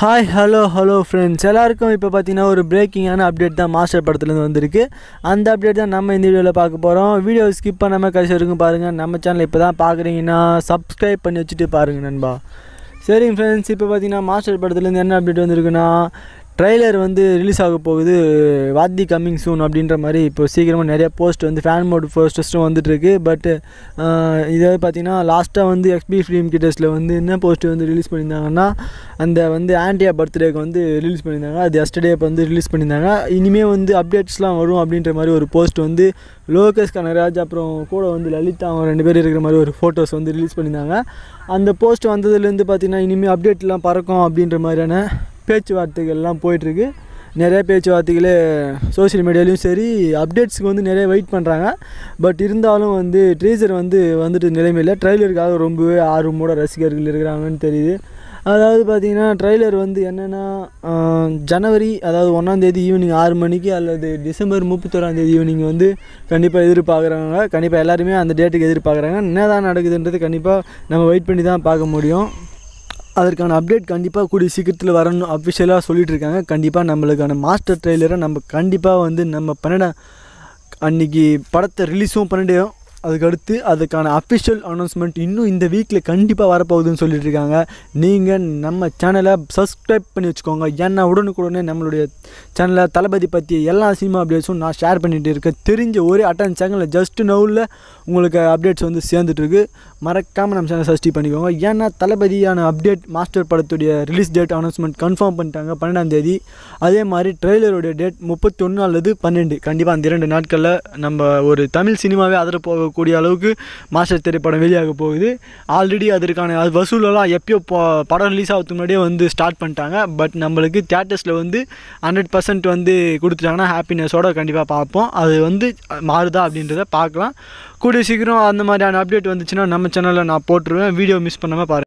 hi hello hello friends எல்லாருக்கும் இப்போ பார்த்தீங்கன்னா ஒரு பிரேக்கிங்கான அப்டேட் தான் மாஸ்டர் படத்துலேருந்து வந்திருக்கு அந்த அப்டேட் தான் நம்ம இந்த வீடியோவில் பார்க்க போகிறோம் வீடியோ ஸ்கிப் பண்ணாமல் கடைசி வரைக்கும் பாருங்கள் நம்ம சேனல் இப்போ தான் பார்க்குறீங்கன்னா சப்ஸ்கிரைப் பண்ணி வச்சுட்டு பாருங்கள் நண்பா சரிங்க ஃப்ரெண்ட்ஸ் இப்போ பார்த்தீங்கன்னா மாஸ்டர் படத்துலேருந்து என்ன அப்டேட் வந்திருக்குன்னா ட்ரெய்லர் வந்து ரிலீஸ் ஆக போகுது வாத்தி கம்மிங் சூன் அப்படின்ற மாதிரி இப்போ சீக்கிரமாக நிறைய போஸ்ட் வந்து ஃபேன் மோட் போஸ்டர்ஸும் வந்துட்டுருக்கு பட்டு இதை பார்த்தீங்கன்னா லாஸ்ட்டாக வந்து எக்ஸ்பி ஃபிலிம் கிட்டர்ஸில் வந்து என்ன போஸ்ட் வந்து ரிலீஸ் பண்ணியிருந்தாங்கன்னா அந்த வந்து ஆண்டியா பர்த்டேக்கு வந்து ரிலீஸ் பண்ணியிருந்தாங்க அது எஸ்டர்டே இப்போ வந்து ரிலீஸ் பண்ணியிருந்தாங்க இனிமேல் வந்து அப்டேட்ஸ்லாம் வரும் அப்படின்ற மாதிரி ஒரு போஸ்ட் வந்து லோகேஷ் கனராஜ் அப்புறம் கூட வந்து லலிதா அவங்க ரெண்டு பேர் இருக்கிற மாதிரி ஒரு ஃபோட்டோஸ் வந்து ரிலீஸ் பண்ணியிருந்தாங்க அந்த போஸ்ட் வந்ததுலேருந்து பார்த்திங்கன்னா இனிமேல் அப்டேட்லாம் பறக்கும் அப்படின்ற மாதிரியான பேச்சுவார்த்தைகள்லாம் போயிட்டுருக்கு நிறைய பேச்சுவார்த்தைகளே சோசியல் மீடியாலையும் சரி அப்டேட்ஸுக்கு வந்து நிறைய வெயிட் பண்ணுறாங்க பட் இருந்தாலும் வந்து ட்ரீசர் வந்து வந்துட்டு நிலைமையில் ட்ரெய்லருக்காக ரொம்பவே ஆர்வமோட ரசிகர்கள் இருக்கிறாங்கன்னு தெரியுது அதாவது பார்த்திங்கன்னா ட்ரெய்லர் வந்து என்னென்னா ஜனவரி அதாவது ஒன்றாந்தேதி ஈவினிங் ஆறு மணிக்கு அல்லது டிசம்பர் முப்பத்தோராந்தேதி ஈவினிங் வந்து கண்டிப்பாக எதிர்பார்க்குறாங்க கண்டிப்பாக எல்லாருமே அந்த டேட்டுக்கு எதிர்பார்க்குறாங்க என்ன தான் நடக்குதுன்றது கண்டிப்பாக நம்ம வெயிட் பண்ணி தான் பார்க்க முடியும் அதற்கான அப்டேட் கண்டிப்பாக கூடிய சீக்கிரத்தில் வரணும் அஃபிஷியலாக சொல்லிகிட்டு இருக்காங்க கண்டிப்பாக நம்மளுக்கான மாஸ்டர் ட்ரெய்லரை நம்ம கண்டிப்பாக வந்து நம்ம பன்னெண்டாம் அன்றைக்கி படத்தை ரிலீஸும் பன்னெண்டையும் அதுக்கடுத்து அதுக்கான அஃபிஷியல் அனௌன்ஸ்மெண்ட் இன்னும் இந்த வீக்கில் கண்டிப்பாக வரப்போகுதுன்னு சொல்லிட்டு இருக்காங்க நீங்கள் நம்ம சேனலை சப்ஸ்கிரைப் பண்ணி வச்சுக்கோங்க ஏன்னா உடனுக்குடனே நம்மளுடைய சேனலை தளபதி பற்றி எல்லா சினிமா அப்டேட்ஸும் நான் ஷேர் பண்ணிகிட்டு இருக்கேன் தெரிஞ்ச ஒரே அட்டன் சேனலில் ஜஸ்ட் நவுவில் உங்களுக்கு அப்டேட்ஸ் வந்து சேர்ந்துட்டுருக்கு மறக்காமல் நம்ம சேனலை சஸ்டி பண்ணிக்கோங்க ஏன்னா தளபதியான அப்டேட் மாஸ்டர் படத்துடைய ரிலீஸ் டேட் அனௌன்ஸ்மெண்ட் கன்ஃபார்ம் பண்ணிட்டாங்க பன்னெண்டாம் தேதி அதே மாதிரி ட்ரெய்லருடைய டேட் முப்பத்தி ஒன்று அல்லது பன்னெண்டு கண்டிப்பாக அந்த இரண்டு நாட்களில் நம்ம ஒரு தமிழ் சினிமாவே அதில் போக இருக்கக்கூடிய அளவுக்கு மாஸ்டர் திரைப்படம் வெளியாக போகுது ஆல்ரெடி அதற்கான அது வசூலெல்லாம் எப்பயோ படம் ரிலீஸ் ஆகிறதுக்கு முன்னாடியே வந்து ஸ்டார்ட் பண்ணிட்டாங்க பட் நம்மளுக்கு தேட்டர்ஸில் வந்து ஹண்ட்ரட் பர்சன்ட் வந்து கொடுத்துட்டாங்கன்னா ஹாப்பினஸோட கண்டிப்பாக பார்ப்போம் அது வந்து மாறுதா அப்படின்றத பார்க்கலாம் கூடிய சீக்கிரம் அந்த மாதிரியான அப்டேட் வந்துச்சுன்னா நம்ம சேனலில் நான் போட்டுருவேன் வீடியோ மிஸ் பண்ணாமல் பாருங்கள்